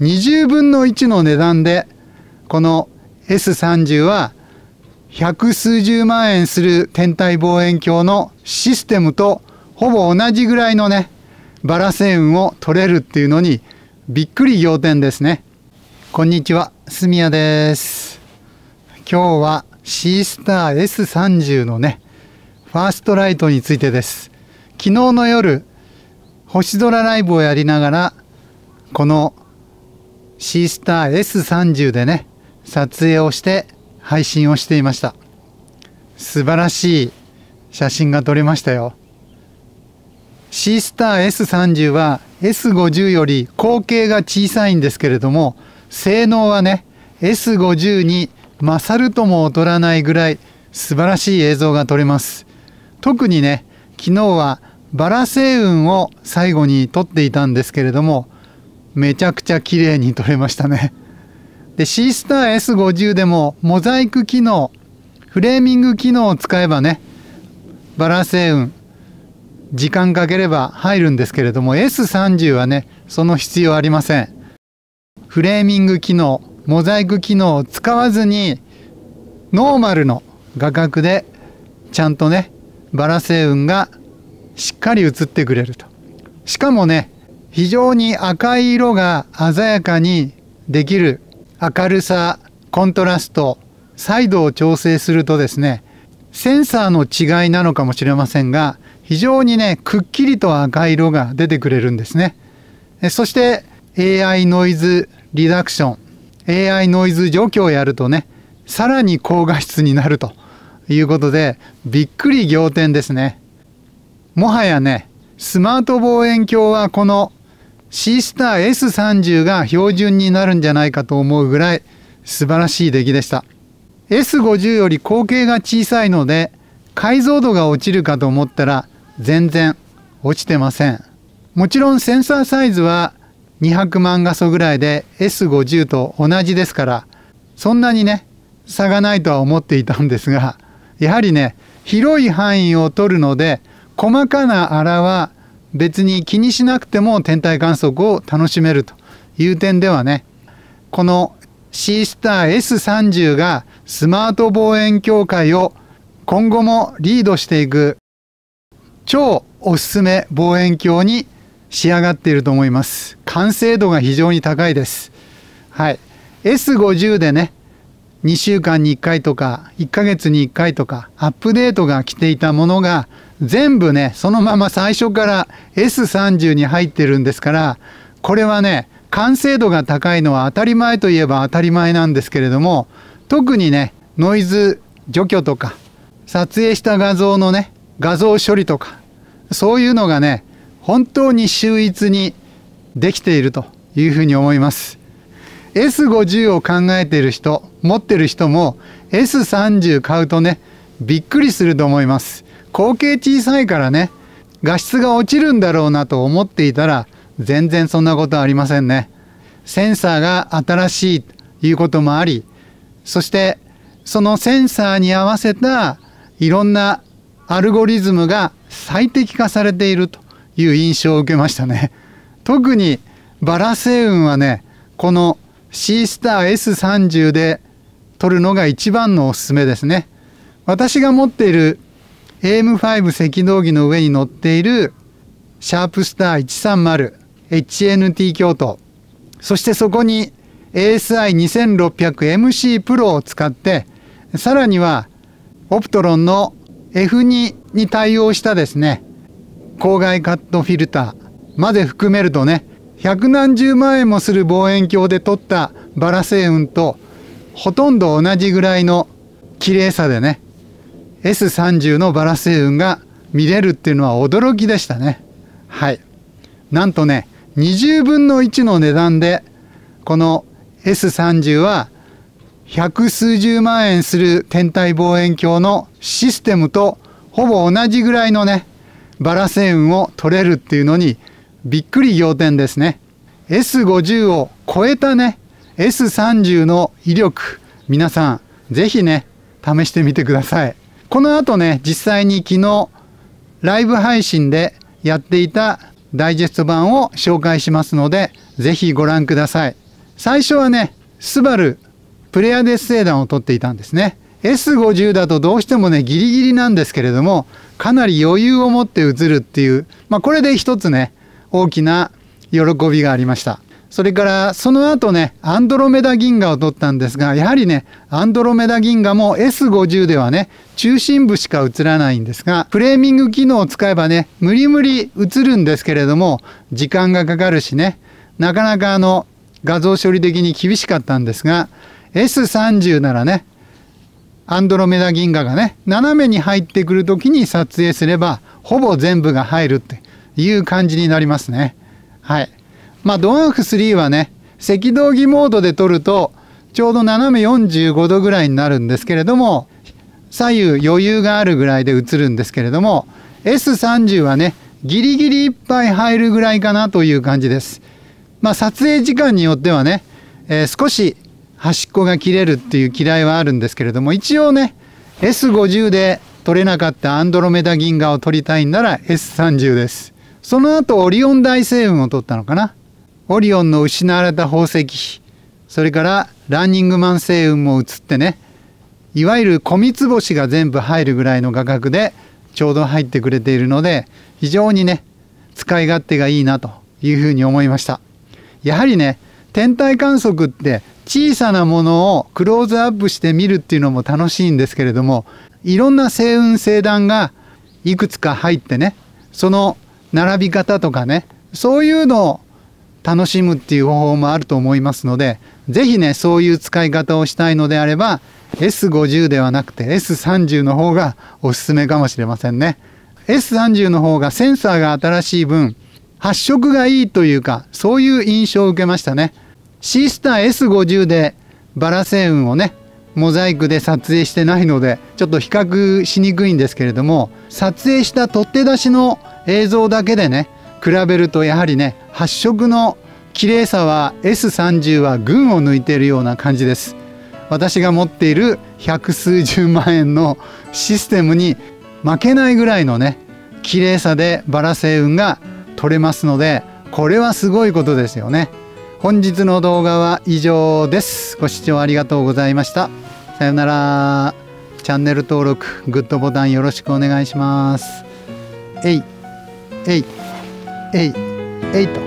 20分の1の値段でこの S30 は百数十万円する天体望遠鏡のシステムとほぼ同じぐらいのねバラ星雲を取れるっていうのにびっくり仰天ですねこんにちはすみやです今日はシースター S30 のねファーストライトについてです昨日の夜星空ライブをやりながらこのシースター S30 でね、撮影をして配信をしていました。素晴らしい写真が撮れましたよ。シースター S30 は S50 より口径が小さいんですけれども、性能はね、S50 に勝るとも劣らないぐらい素晴らしい映像が撮れます。特にね、昨日はバラ星雲を最後に撮っていたんですけれども、めちゃくちゃ綺麗に撮れましたね。で、C スター S50 でもモザイク機能、フレーミング機能を使えばね、バラ星雲、時間かければ入るんですけれども、S30 はね、その必要ありません。フレーミング機能、モザイク機能を使わずに、ノーマルの画角で、ちゃんとね、バラ星雲がしっかり映ってくれると。しかもね、非常に赤い色が鮮やかにできる明るさコントラスト彩度を調整するとですねセンサーの違いなのかもしれませんが非常にねくっきりと赤色が出てくれるんですねそして AI ノイズリダクション AI ノイズ除去をやるとねさらに高画質になるということでびっくり仰天ですねもはやねスマート望遠鏡はこの C スター S30 が標準になるんじゃないかと思うぐらい素晴らしい出来でした S50 より口径が小さいので解像度が落ちるかと思ったら全然落ちてませんもちろんセンサーサイズは200万画素ぐらいで S50 と同じですからそんなにね差がないとは思っていたんですがやはりね広い範囲を取るので細かな粗は別に気にしなくても天体観測を楽しめるという点ではねこのシースター S30 がスマート望遠鏡界を今後もリードしていく超おすすめ望遠鏡に仕上がっていると思います完成度が非常に高いですはい S50 でね2週間に1回とか1ヶ月に1回とかアップデートが来ていたものが全部ねそのまま最初から S30 に入ってるんですからこれはね完成度が高いのは当たり前といえば当たり前なんですけれども特にねノイズ除去とか撮影した画像のね画像処理とかそういうのがね本当に秀逸にできているというふうに思います。S50 を考えている人持ってる人も S30 買うとねびっくりすると思います口径小さいからね画質が落ちるんだろうなと思っていたら全然そんなことありませんねセンサーが新しいということもありそしてそのセンサーに合わせたいろんなアルゴリズムが最適化されているという印象を受けましたね特にバラ星雲はねこのースター S30 で撮るのが一番のおすすめですね私が持っている AM5 赤道儀の上に乗っているシャープスター 130HNT 京都そしてそこに ASI2600MC プロを使ってさらにはオプトロンの F2 に対応したですね郊外カットフィルターまで含めるとね百何十万円もする望遠鏡で撮ったバラ星雲とほとんど同じぐらいの綺麗さでね S30 のバラ星雲が見れるっていうのは驚きでしたねはいなんとね20分の1の値段でこの S30 は百数十万円する天体望遠鏡のシステムとほぼ同じぐらいのねバラ星雲を撮れるっていうのにびっくり仰天ですね S50 を超えたね S30 の威力皆さん是非ね試してみてくださいこの後ね実際に昨日ライブ配信でやっていたダイジェスト版を紹介しますので是非ご覧ください最初はねスバルプレアデスセダンを取っていたんですね S50 だとどうしてもねギリギリなんですけれどもかなり余裕を持って映るっていうまあこれで一つね大きな喜びがありましたそれからその後ねアンドロメダ銀河を撮ったんですがやはりねアンドロメダ銀河も S50 ではね中心部しか映らないんですがフレーミング機能を使えばね無理無理映るんですけれども時間がかかるしねなかなかあの画像処理的に厳しかったんですが S30 ならねアンドロメダ銀河がね斜めに入ってくる時に撮影すればほぼ全部が入るっていう感じになりますね。はい。まあ、ドンフ3はね、赤道儀モードで撮ると、ちょうど斜め45度ぐらいになるんですけれども、左右余裕があるぐらいで映るんですけれども、S30 はね、ギリギリいっぱい入るぐらいかなという感じです。まあ、撮影時間によってはね、えー、少し端っこが切れるっていう嫌いはあるんですけれども、一応ね、S50 で撮れなかったアンドロメダ銀河を撮りたいんなら S30 です。その後オリオン大星雲を取ったのかなオリオンの失われた宝石それからランニングマン星雲も移ってねいわゆる小三つ星が全部入るぐらいの画角でちょうど入ってくれているので非常にね使い勝手がいいなというふうに思いましたやはりね天体観測って小さなものをクローズアップして見るっていうのも楽しいんですけれどもいろんな星雲星団がいくつか入ってねその並び方とかねそういうのを楽しむっていう方法もあると思いますので是非ねそういう使い方をしたいのであれば S50 ではなくて S30 の方がおすすめかもしれませんね S30 の方がセンサーが新しい分発色がいいというかそういう印象を受けましたねシスター S50 でバラ星雲をねモザイクで撮影してないのでちょっと比較しにくいんですけれども撮影した取っ手出しの映像だけでね比べるとやはりね発色の綺麗さは S30 は群を抜いているような感じです私が持っている百数十万円のシステムに負けないぐらいのね綺麗さでバラ星雲が取れますのでこれはすごいことですよね本日の動画は以上ですご視聴ありがとうございましたさよならチャンネル登録グッドボタンよろしくお願いしますえい eight, eight, eight.